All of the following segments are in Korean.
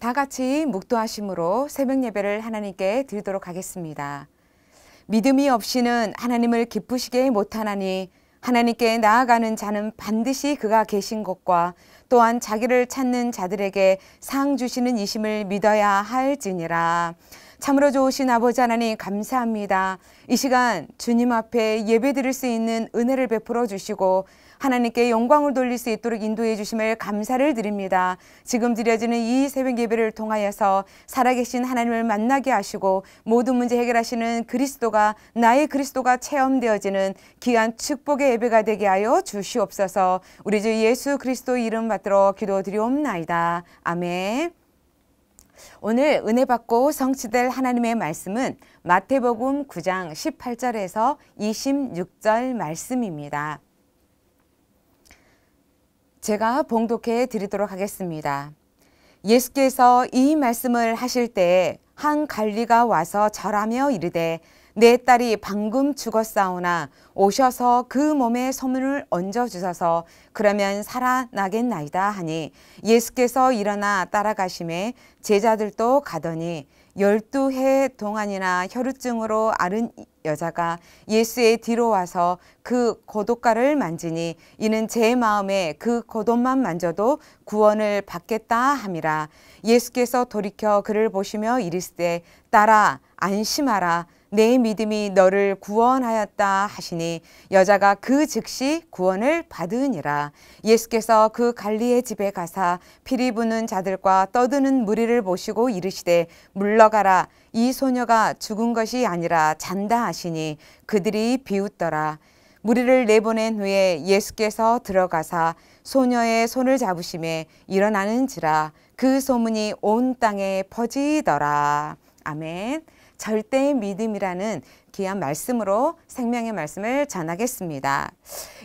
다 같이 묵도하심으로 새벽 예배를 하나님께 드리도록 하겠습니다. 믿음이 없이는 하나님을 기쁘시게 못하나니 하나님께 나아가는 자는 반드시 그가 계신 것과 또한 자기를 찾는 자들에게 상 주시는 이심을 믿어야 할지니라. 참으로 좋으신 아버지 하나님 감사합니다. 이 시간 주님 앞에 예배드릴 수 있는 은혜를 베풀어 주시고 하나님께 영광을 돌릴 수 있도록 인도해 주심을 감사를 드립니다. 지금 드려지는 이 새벽 예배를 통하여서 살아계신 하나님을 만나게 하시고 모든 문제 해결하시는 그리스도가 나의 그리스도가 체험되어지는 귀한 축복의 예배가 되게 하여 주시옵소서. 우리 주 예수 그리스도 이름 받들어 기도드리옵나이다. 아멘. 오늘 은혜 받고 성취될 하나님의 말씀은 마태복음 9장 18절에서 26절 말씀입니다. 제가 봉독해 드리도록 하겠습니다. 예수께서 이 말씀을 하실 때에 한 관리가 와서 절하며 이르되 내 딸이 방금 죽었사오나 오셔서 그 몸에 소문을 얹어 주소서 그러면 살아나겠나이다 하니 예수께서 일어나 따라가심에 제자들도 가더니 1 2해 동안이나 혈우증으로 아른 여자가 예수의 뒤로 와서 그 고독가를 만지니 이는 제 마음에 그 고독만 만져도 구원을 받겠다 함이라 예수께서 돌이켜 그를 보시며 이르시되 따라 안심하라 내 믿음이 너를 구원하였다 하시니 여자가 그 즉시 구원을 받으니라 예수께서 그 갈리의 집에 가사 피리 부는 자들과 떠드는 무리를 보시고 이르시되 물러가라 이 소녀가 죽은 것이 아니라 잔다 하시니 그들이 비웃더라 무리를 내보낸 후에 예수께서 들어가사 소녀의 손을 잡으심에 일어나는지라 그 소문이 온 땅에 퍼지더라 아멘. 절대의 믿음이라는 귀한 말씀으로 생명의 말씀을 전하겠습니다.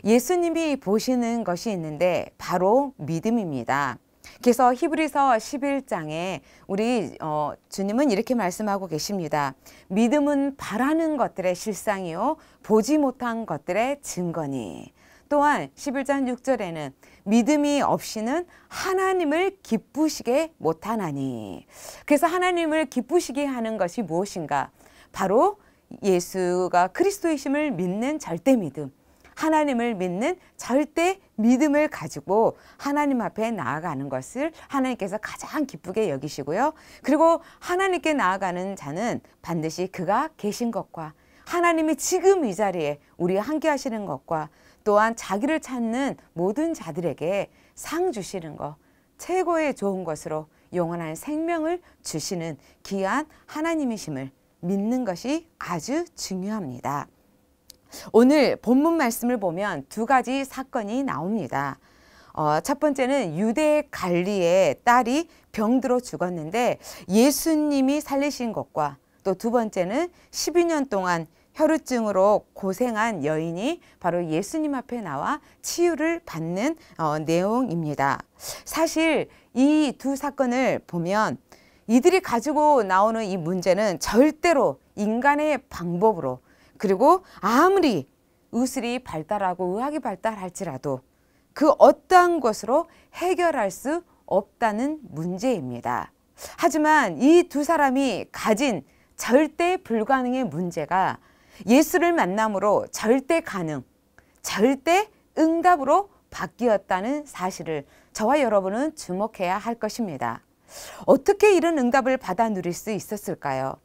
예수님이 보시는 것이 있는데 바로 믿음입니다. 그래서 히브리서 11장에 우리 어, 주님은 이렇게 말씀하고 계십니다. 믿음은 바라는 것들의 실상이요 보지 못한 것들의 증거니. 또한 11장 6절에는 믿음이 없이는 하나님을 기쁘시게 못하나니. 그래서 하나님을 기쁘시게 하는 것이 무엇인가? 바로 예수가 그리스도이심을 믿는 절대 믿음. 하나님을 믿는 절대 믿음을 가지고 하나님 앞에 나아가는 것을 하나님께서 가장 기쁘게 여기시고요. 그리고 하나님께 나아가는 자는 반드시 그가 계신 것과 하나님이 지금 이 자리에 우리와 함께 하시는 것과 또한 자기를 찾는 모든 자들에게 상 주시는 것, 최고의 좋은 것으로 영원한 생명을 주시는 귀한 하나님이심을 믿는 것이 아주 중요합니다. 오늘 본문 말씀을 보면 두 가지 사건이 나옵니다. 어, 첫 번째는 유대 갈리의 딸이 병들어 죽었는데 예수님이 살리신 것과 또두 번째는 12년 동안 혈우증으로 고생한 여인이 바로 예수님 앞에 나와 치유를 받는 어, 내용입니다. 사실 이 두 사건을 보면 이들이 가지고 나오는 이 문제는 절대로 인간의 방법으로 그리고 아무리 의술이 발달하고 의학이 발달할지라도 그 어떠한 것으로 해결할 수 없다는 문제입니다. 하지만 이 두 사람이 가진 절대 불가능의 문제가 예수를 만남으로 절대 가능, 절대 응답으로 바뀌었다는 사실을 저와 여러분은 주목해야 할 것입니다. 어떻게 이런 응답을 받아 누릴 수 있었을까요?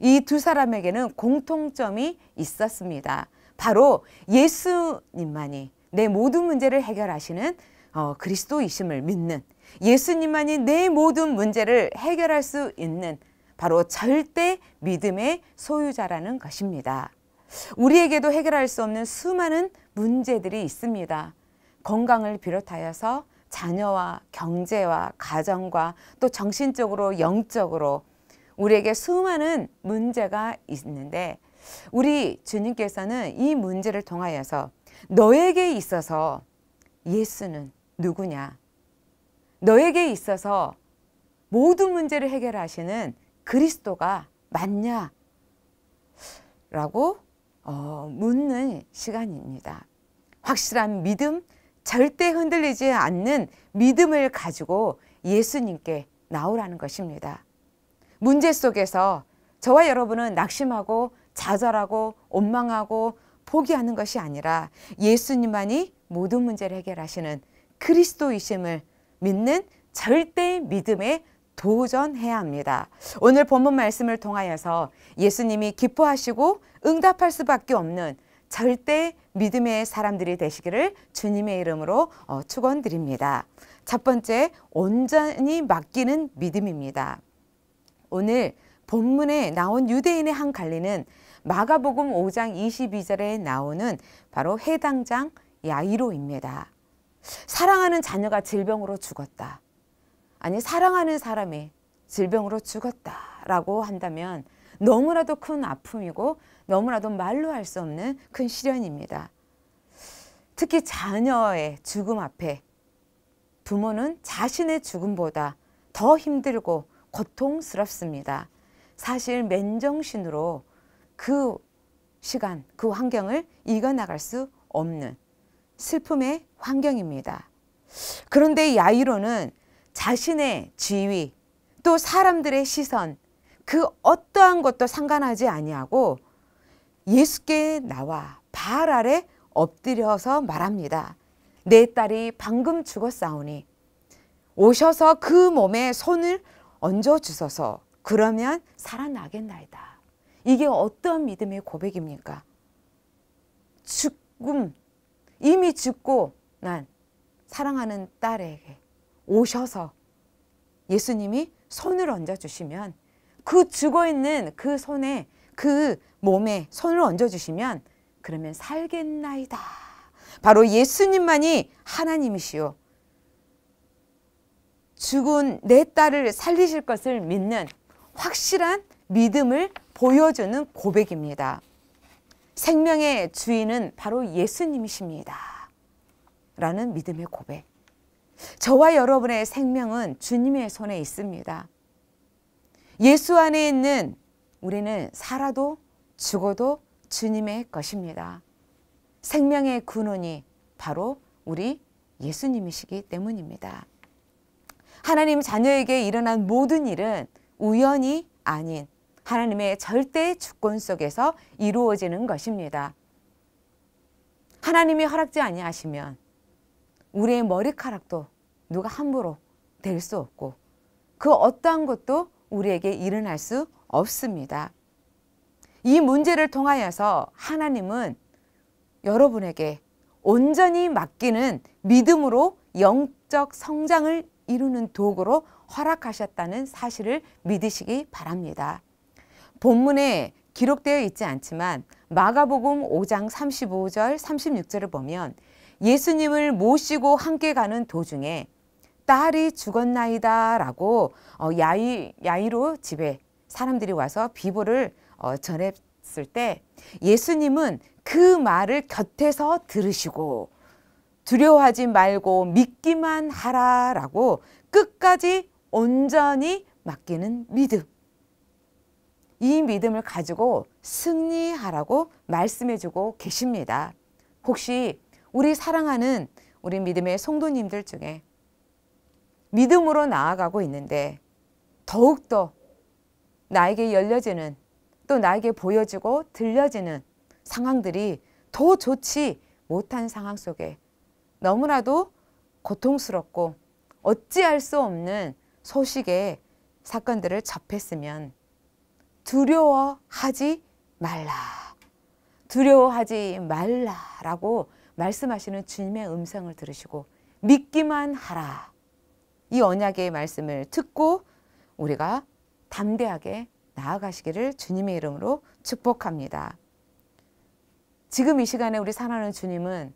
이 두 사람에게는 공통점이 있었습니다. 바로 예수님만이 내 모든 문제를 해결하시는 어, 그리스도이심을 믿는 예수님만이 내 모든 문제를 해결할 수 있는 바로 절대 믿음의 소유자라는 것입니다. 우리에게도 해결할 수 없는 수많은 문제들이 있습니다. 건강을 비롯하여서 자녀와 경제와 가정과 또 정신적으로 영적으로 우리에게 수많은 문제가 있는데 우리 주님께서는 이 문제를 통하여서 너에게 있어서 예수는 누구냐? 너에게 있어서 모든 문제를 해결하시는 그리스도가 맞냐? 라고 어, 묻는 시간입니다. 확실한 믿음, 절대 흔들리지 않는 믿음을 가지고 예수님께 나오라는 것입니다. 문제 속에서 저와 여러분은 낙심하고 좌절하고 원망하고 포기하는 것이 아니라 예수님만이 모든 문제를 해결하시는 그리스도이심을 믿는 절대 믿음의 도전해야 합니다. 오늘 본문 말씀을 통하여서 예수님이 기뻐하시고 응답할 수밖에 없는 절대 믿음의 사람들이 되시기를 주님의 이름으로 어, 축원드립니다. 첫 번째 온전히 맡기는 믿음입니다. 오늘 본문에 나온 유대인의 한 관리는 마가복음 5장 22절에 나오는 바로 해당장 야이로입니다. 사랑하는 자녀가 질병으로 죽었다. 아니 사랑하는 사람이 질병으로 죽었다라고 한다면 너무나도 큰 아픔이고 너무나도 말로 할 수 없는 큰 시련입니다. 특히 자녀의 죽음 앞에 부모는 자신의 죽음보다 더 힘들고 고통스럽습니다. 사실 맨정신으로 그 시간, 그 환경을 이겨나갈 수 없는 슬픔의 환경입니다. 그런데 야이로는 자신의 지위 또 사람들의 시선 그 어떠한 것도 상관하지 아니하고 예수께 나와 발 아래 엎드려서 말합니다. 내 딸이 방금 죽었사오니 오셔서 그 몸에 손을 얹어 주소서 그러면 살아나겠나이다. 이게 어떤 믿음의 고백입니까? 죽음 이미 죽고 난 사랑하는 딸에게 오셔서 예수님이 손을 얹어 주시면 그 죽어 있는 그 손에 그 몸에 손을 얹어 주시면 그러면 살겠나이다. 바로 예수님만이 하나님이시요. 죽은 내 딸을 살리실 것을 믿는 확실한 믿음을 보여주는 고백입니다. 생명의 주인은 바로 예수님이십니다. 라는 믿음의 고백. 저와 여러분의 생명은 주님의 손에 있습니다. 예수 안에 있는 우리는 살아도 죽어도 주님의 것입니다. 생명의 근원이 바로 우리 예수님이시기 때문입니다. 하나님 자녀에게 일어난 모든 일은 우연이 아닌 하나님의 절대 주권 속에서 이루어지는 것입니다. 하나님이 허락지 아니하시면 우리의 머리카락도 누가 함부로 될 수 없고 그 어떠한 것도 우리에게 일어날 수 없습니다. 이 문제를 통하여서 하나님은 여러분에게 온전히 맡기는 믿음으로 영적 성장을 이루는 도구로 허락하셨다는 사실을 믿으시기 바랍니다. 본문에 기록되어 있지 않지만 마가복음 5장 35절 36절을 보면 예수님을 모시고 함께 가는 도중에 딸이 죽었나이다 라고 어, 야이, 야이로 집에 사람들이 와서 비보를 어, 전했을 때 예수님은 그 말을 곁에서 들으시고 두려워하지 말고 믿기만 하라 라고 끝까지 온전히 맡기는 믿음. 이 믿음을 가지고 승리하라고 말씀해주고 계십니다. 혹시 우리 사랑하는 우리 믿음의 성도님들 중에 믿음으로 나아가고 있는데 더욱더 나에게 열려지는 또 나에게 보여지고 들려지는 상황들이 더 좋지 못한 상황 속에 너무나도 고통스럽고 어찌할 수 없는 소식의 사건들을 접했으면 두려워하지 말라. 두려워하지 말라라고 말씀하시는 주님의 음성을 들으시고 믿기만 하라. 이 언약의 말씀을 듣고 우리가 담대하게 나아가시기를 주님의 이름으로 축복합니다. 지금 이 시간에 우리 사랑하는 주님은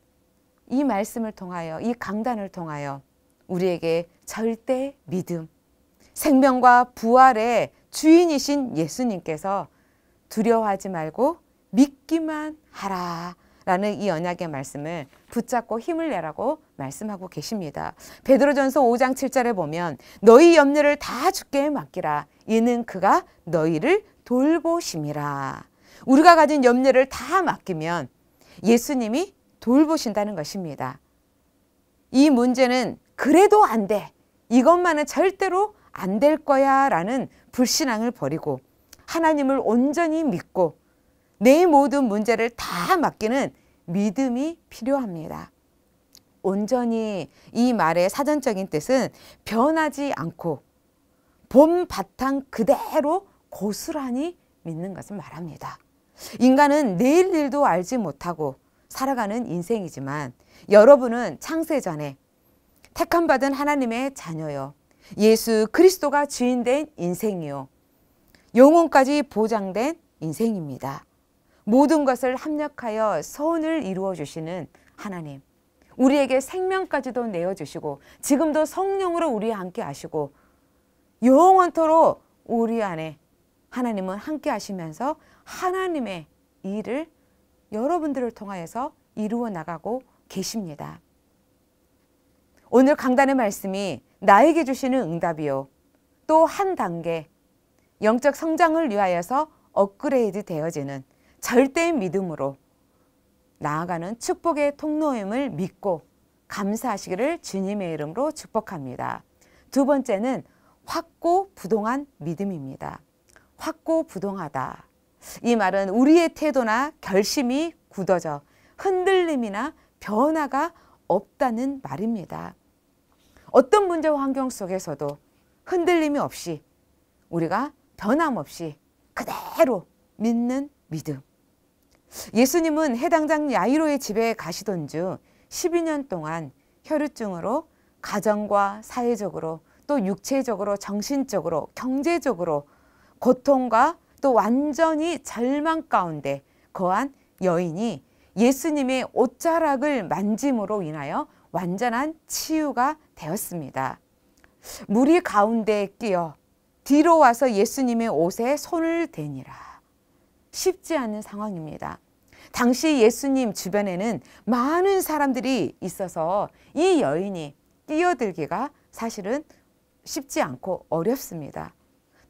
이 말씀을 통하여 이 강단을 통하여 우리에게 절대 믿음, 생명과 부활의 주인이신 예수님께서 두려워하지 말고 믿기만 하라 라는 이 언약의 말씀을 붙잡고 힘을 내라고 말씀하고 계십니다. 베드로전서 5장 7절에 보면 너희 염려를 다 주께 맡기라. 이는 그가 너희를 돌보심이라. 우리가 가진 염려를 다 맡기면 예수님이 돌보신다는 것입니다. 이 문제는 그래도 안 돼. 이것만은 절대로 안 될 거야 라는 불신앙을 버리고 하나님을 온전히 믿고 내 모든 문제를 다 맡기는 믿음이 필요합니다. 온전히 이 말의 사전적인 뜻은 변하지 않고 본 바탕 그대로 고스란히 믿는 것을 말합니다. 인간은 내일 일도 알지 못하고 살아가는 인생이지만 여러분은 창세 전에 택함받은 하나님의 자녀요. 예수 그리스도가 주인된 인생이요. 영혼까지 보장된 인생입니다. 모든 것을 합력하여 선을 이루어 주시는 하나님. 우리에게 생명까지도 내어 주시고 지금도 성령으로 우리와 함께 하시고 영원토록 우리 안에 하나님은 함께 하시면서 하나님의 일을 여러분들을 통하여서 이루어 나가고 계십니다. 오늘 강단의 말씀이 나에게 주시는 응답이요. 또 한 단계 영적 성장을 위하여서 업그레이드 되어지는 절대의 믿음으로 나아가는 축복의 통로임을 믿고 감사하시기를 주님의 이름으로 축복합니다. 두 번째는 확고 부동한 믿음입니다. 확고 부동하다. 이 말은 우리의 태도나 결심이 굳어져 흔들림이나 변화가 없다는 말입니다. 어떤 문제 환경 속에서도 흔들림이 없이 우리가 변함없이 그대로 믿는 믿음. 예수님은 해당장 야이로의 집에 가시던즉 12년 동안 혈우증으로 가정과 사회적으로 또 육체적으로 정신적으로 경제적으로 고통과 또 완전히 절망 가운데 거한 여인이 예수님의 옷자락을 만짐으로 인하여 완전한 치유가 되었습니다. 물이 가운데 끼어 뒤로 와서 예수님의 옷에 손을 대니라. 쉽지 않은 상황입니다. 당시 예수님 주변에는 많은 사람들이 있어서 이 여인이 뛰어들기가 사실은 쉽지 않고 어렵습니다.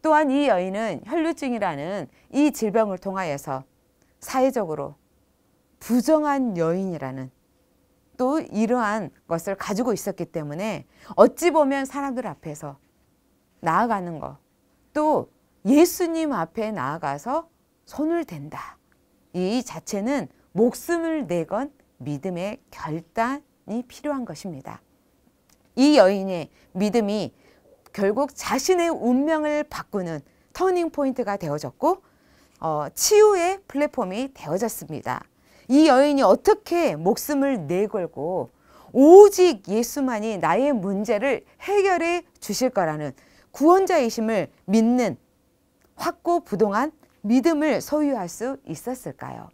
또한 이 여인은 혈류증이라는 이 질병을 통하여서 사회적으로 부정한 여인이라는 또 이러한 것을 가지고 있었기 때문에 어찌 보면 사람들 앞에서 나아가는 것 또 예수님 앞에 나아가서 손을 댄다. 이 자체는 목숨을 내건 믿음의 결단이 필요한 것입니다. 이 여인의 믿음이 결국 자신의 운명을 바꾸는 터닝 포인트가 되어졌고 어, 치유의 플랫폼이 되어졌습니다. 이 여인이 어떻게 목숨을 내걸고 오직 예수만이 나의 문제를 해결해 주실 거라는 구원자이심을 믿는 확고 부동한 믿음을 소유할 수 있었을까요?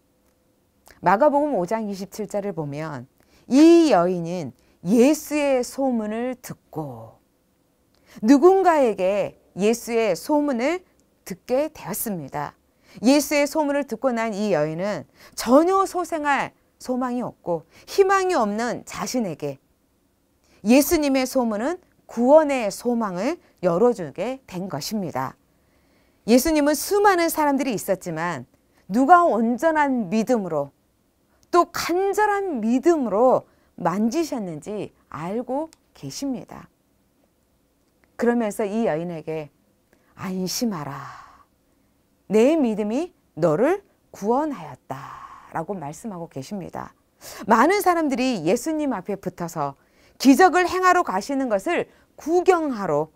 마가복음 5장 27절을 보면 이 여인은 예수의 소문을 듣고 누군가에게 예수의 소문을 듣게 되었습니다. 예수의 소문을 듣고 난 이 여인은 전혀 소생할 소망이 없고 희망이 없는 자신에게 예수님의 소문은 구원의 소망을 열어주게 된 것입니다. 예수님은 수많은 사람들이 있었지만 누가 온전한 믿음으로 또 간절한 믿음으로 만지셨는지 알고 계십니다. 그러면서 이 여인에게 안심하라. 내 믿음이 너를 구원하였다. 라고 말씀하고 계십니다. 많은 사람들이 예수님 앞에 붙어서 기적을 행하러 가시는 것을 구경하러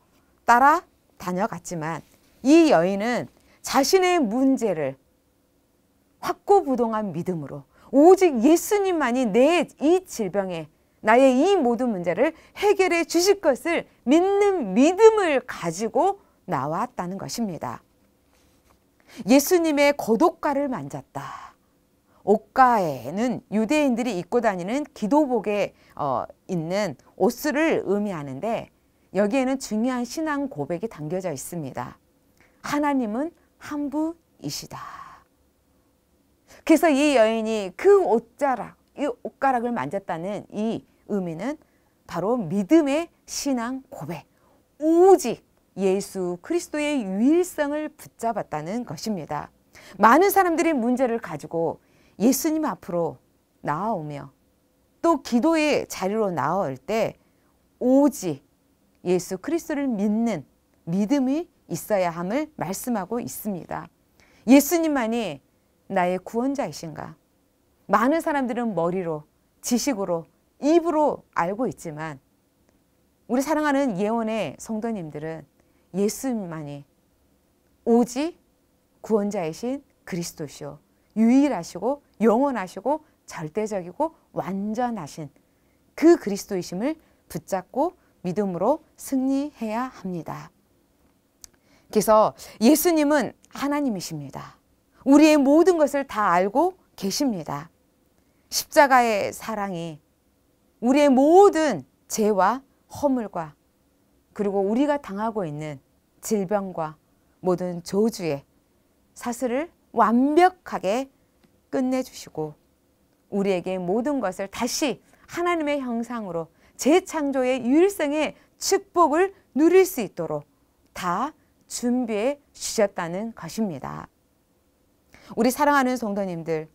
따라 다녀갔지만 이 여인은 자신의 문제를 확고부동한 믿음으로 오직 예수님만이 내 이 질병에 나의 이 모든 문제를 해결해 주실 것을 믿는 믿음을 가지고 나왔다는 것입니다. 예수님의 고독가를 만졌다. 옷가에는 유대인들이 입고 다니는 기도복에 어, 있는 옷을 의미하는데 여기에는 중요한 신앙 고백이 담겨져 있습니다. 하나님은 한 분이시다. 그래서 이 여인이 그 옷자락, 이 옷가락을 만졌다는 이 의미는 바로 믿음의 신앙 고백, 오직 예수 그리스도의 유일성을 붙잡았다는 것입니다. 많은 사람들이 문제를 가지고 예수님 앞으로 나아오며 또 기도의 자리로 나올 때 오직 예수 그리스도를 믿는 믿음이 있어야 함을 말씀하고 있습니다. 예수님만이 나의 구원자이신가? 많은 사람들은 머리로, 지식으로, 입으로 알고 있지만 우리 사랑하는 예원의 성도님들은 예수님만이 오직 구원자이신 그리스도시요 유일하시고 영원하시고 절대적이고 완전하신 그 그리스도이심을 붙잡고 믿음으로 승리해야 합니다. 그래서 예수님은 하나님이십니다. 우리의 모든 것을 다 알고 계십니다. 십자가의 사랑이 우리의 모든 죄와 허물과 그리고 우리가 당하고 있는 질병과 모든 저주의 사슬을 완벽하게 끝내주시고 우리에게 모든 것을 다시 하나님의 형상으로 재창조의 유일성의 축복을 누릴 수 있도록 다 준비해 주셨다는 것입니다. 우리 사랑하는 성도님들,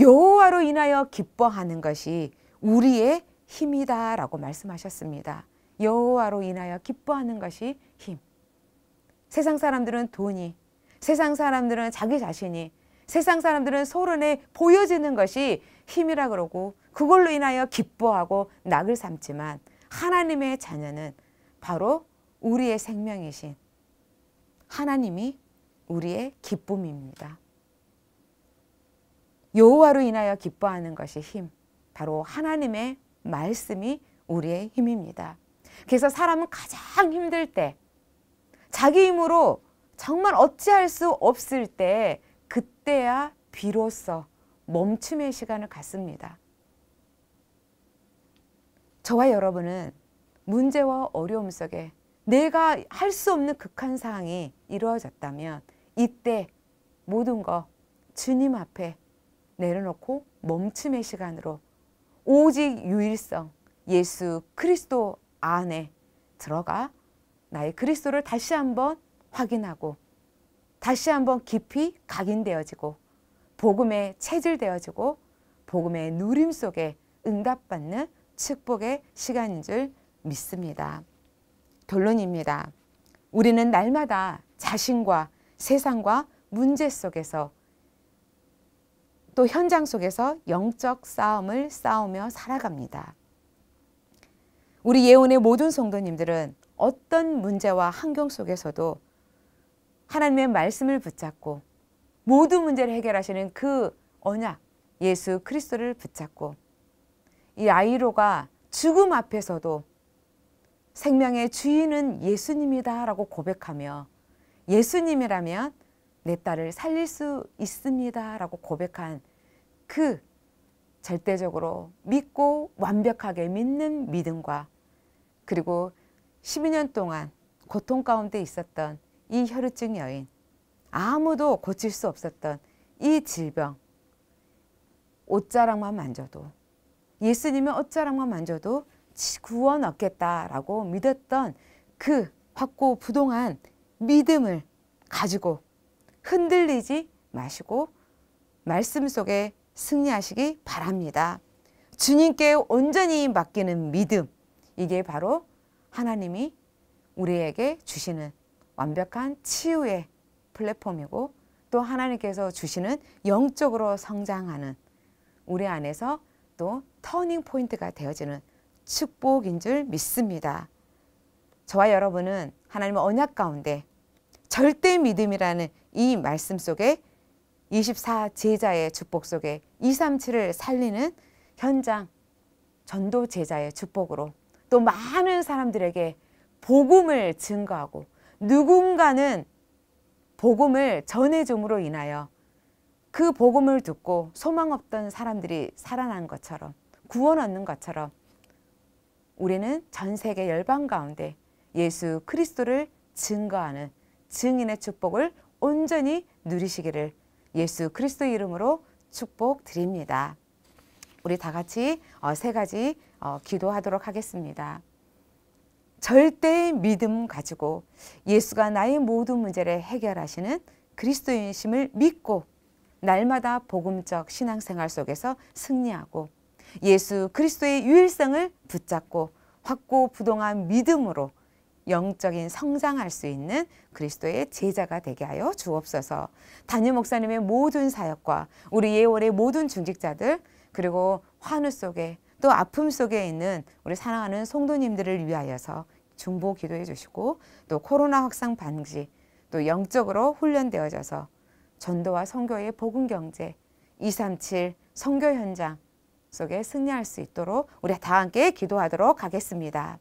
여호와로 인하여 기뻐하는 것이 우리의 힘이다라고 말씀하셨습니다. 여호와로 인하여 기뻐하는 것이 힘. 세상 사람들은 돈이, 세상 사람들은 자기 자신이, 세상 사람들은 소론에 보여지는 것이 힘이라 그러고 그걸로 인하여 기뻐하고 낙을 삼지만 하나님의 자녀는 바로 우리의 생명이신 하나님이 우리의 기쁨입니다. 여호와로 인하여 기뻐하는 것이 힘. 바로 하나님의 말씀이 우리의 힘입니다. 그래서 사람은 가장 힘들 때 자기 힘으로 정말 어찌할 수 없을 때 그때야 비로소 멈춤의 시간을 갖습니다. 저와 여러분은 문제와 어려움 속에 내가 할 수 없는 극한 상황이 이루어졌다면 이때 모든 거 주님 앞에 내려놓고 멈춤의 시간으로 오직 유일성 예수 그리스도 안에 들어가 나의 그리스도를 다시 한번 확인하고 다시 한번 깊이 각인되어지고 복음에 체질되어지고 복음의 누림 속에 응답받는 축복의 시간인 줄 믿습니다. 결론입니다. 우리는 날마다 자신과 세상과 문제 속에서 또 현장 속에서 영적 싸움을 싸우며 살아갑니다. 우리 예언의 모든 성도님들은 어떤 문제와 환경 속에서도 하나님의 말씀을 붙잡고 모든 문제를 해결하시는 그 언약 예수 그리스도를 붙잡고 이 아이로가 죽음 앞에서도 생명의 주인은 예수님이다라고 고백하며 예수님이라면 내 딸을 살릴 수 있습니다라고 고백한 그 절대적으로 믿고 완벽하게 믿는 믿음과 그리고 12년 동안 고통 가운데 있었던 이 혈우증 여인, 아무도 고칠 수 없었던 이 질병, 옷자락만 만져도 예수님의 옷자락만 만져도 구원 얻겠다라고 믿었던 그 확고 부동한 믿음을 가지고 흔들리지 마시고 말씀 속에 승리하시기 바랍니다. 주님께 온전히 맡기는 믿음 이게 바로 하나님이 우리에게 주시는 완벽한 치유의 플랫폼이고 또 하나님께서 주시는 영적으로 성장하는 우리 안에서 또 터닝 포인트가 되어지는 축복인 줄 믿습니다. 저와 여러분은 하나님의 언약 가운데 절대 믿음이라는 이 말씀 속에 24 제자의 축복 속에 237을 살리는 현장 전도 제자의 축복으로 또 많은 사람들에게 복음을 증거하고 누군가는 복음을 전해줌으로 인하여 그 복음을 듣고 소망 없던 사람들이 살아난 것처럼 구원 얻는 것처럼 우리는 전 세계 열방 가운데 예수 그리스도를 증거하는 증인의 축복을 온전히 누리시기를 예수 그리스도 이름으로 축복드립니다. 우리 다 같이 어, 세 가지 어, 기도하도록 하겠습니다. 절대의 믿음 가지고 예수가 나의 모든 문제를 해결하시는 그리스도인심을 믿고 날마다 복음적 신앙생활 속에서 승리하고 예수 그리스도의 유일성을 붙잡고 확고 부동한 믿음으로 영적인 성장할 수 있는 그리스도의 제자가 되게 하여 주옵소서. 단일 목사님의 모든 사역과 우리 예월의 모든 중직자들 그리고 환우 속에 또 아픔 속에 있는 우리 사랑하는 성도님들을 위하여서 중보 기도해 주시고 또 코로나 확산 방지 또 영적으로 훈련되어져서 전도와 선교의 복음 경제 237 선교 현장 속에 승리할 수 있도록 우리 다 함께 기도하도록 하겠습니다.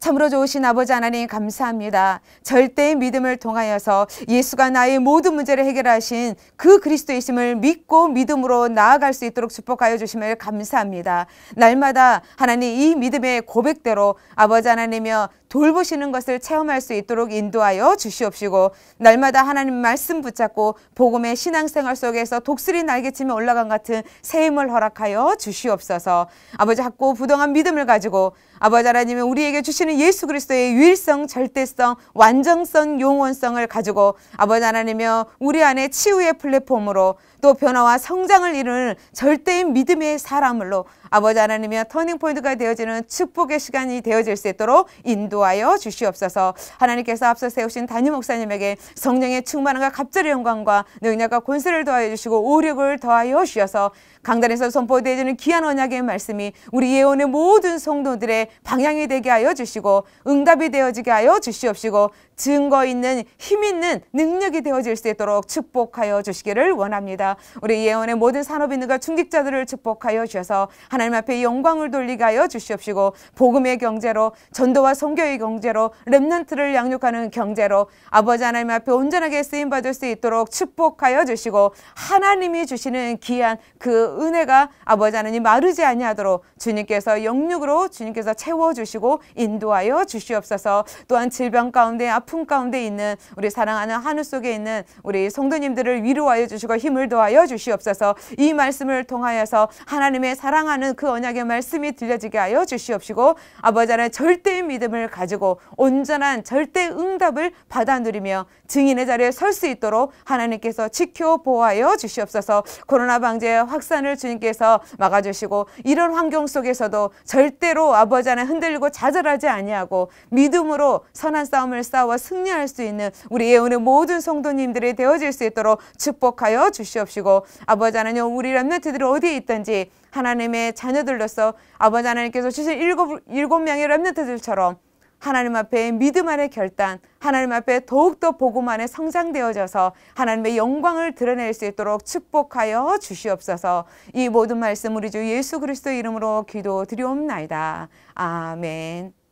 참으로 좋으신 아버지 하나님 감사합니다. 절대의 믿음을 통하여서 예수가 나의 모든 문제를 해결하신 그 그리스도이심을 믿고 믿음으로 나아갈 수 있도록 축복하여 주심을 감사합니다. 날마다 하나님 이 믿음의 고백대로 아버지 하나님여 돌보시는 것을 체험할 수 있도록 인도하여 주시옵시고 날마다 하나님 말씀 붙잡고 복음의 신앙생활 속에서 독수리 날개치며 올라간 같은 새임을 허락하여 주시옵소서 아버지 학고 부동한 믿음을 가지고 아버지 하나님이 우리에게 주시는 예수 그리스도의 유일성, 절대성, 완전성, 용원성을 가지고 아버지 하나님이 우리 안에 치유의 플랫폼으로 또 변화와 성장을 이루는 절대인 믿음의 사람으로 아버지 하나님의 이 터닝포인트가 되어지는 축복의 시간이 되어질 수 있도록 인도하여 주시옵소서 하나님께서 앞서 세우신 담임 목사님에게 성령의 충만함과 갑절의 영광과 능력과 권세를 더하여 주시고 오력을 더하여 주셔서 강단에서 선포되어지는 귀한 언약의 말씀이 우리 예언의 모든 성도들의 방향이 되게 하여 주시고 응답이 되어지게 하여 주시옵시고 증거 있는 힘 있는 능력이 되어질 수 있도록 축복하여 주시기를 원합니다. 우리 예언의 모든 산업인들과 충직자들을 축복하여 주셔서 하나님 앞에 영광을 돌리게 하여 주시옵시고 복음의 경제로 전도와 성교의 경제로 렘넌트를 양육하는 경제로 아버지 하나님 앞에 온전하게 쓰임 받을 수 있도록 축복하여 주시고 하나님이 주시는 귀한 그 은혜가 아버지 하나님 마르지 아니하도록 주님께서 영육으로 주님께서 채워주시고 인도하여 주시옵소서 또한 질병 가운데 아픔 가운데 있는 우리 사랑하는 한우 속에 있는 우리 성도님들을 위로하여 주시고 힘을 도하여 주시옵소서 이 말씀을 통하여서 하나님의 사랑하는 그 언약의 말씀이 들려지게 하여 주시옵시고 아버지 하나님 절대의 믿음을 가지고 온전한 절대 응답을 받아 누리며 증인의 자리에 설 수 있도록 하나님께서 지켜 보호하여 주시옵소서 코로나 방제 확산 시간을 주님께서 막아주시고 이런 환경 속에서도 절대로 아버지 안에 흔들리고 좌절하지 아니하고 믿음으로 선한 싸움을 싸워 승리할 수 있는 우리 예언의 모든 성도님들이 되어질 수 있도록 축복하여 주시옵시고 아버지 하나님 우리 랩런트들이 어디에 있든지 하나님의 자녀들로서 아버지 하나님께서 주신 일곱, 일곱 명의 랩런트들처럼 하나님 앞에 믿음 안의 결단, 하나님 앞에 더욱더 복음 안에 성장되어져서 하나님의 영광을 드러낼 수 있도록 축복하여 주시옵소서. 이 모든 말씀 우리 주 예수 그리스도 이름으로 기도 드리옵나이다. 아멘.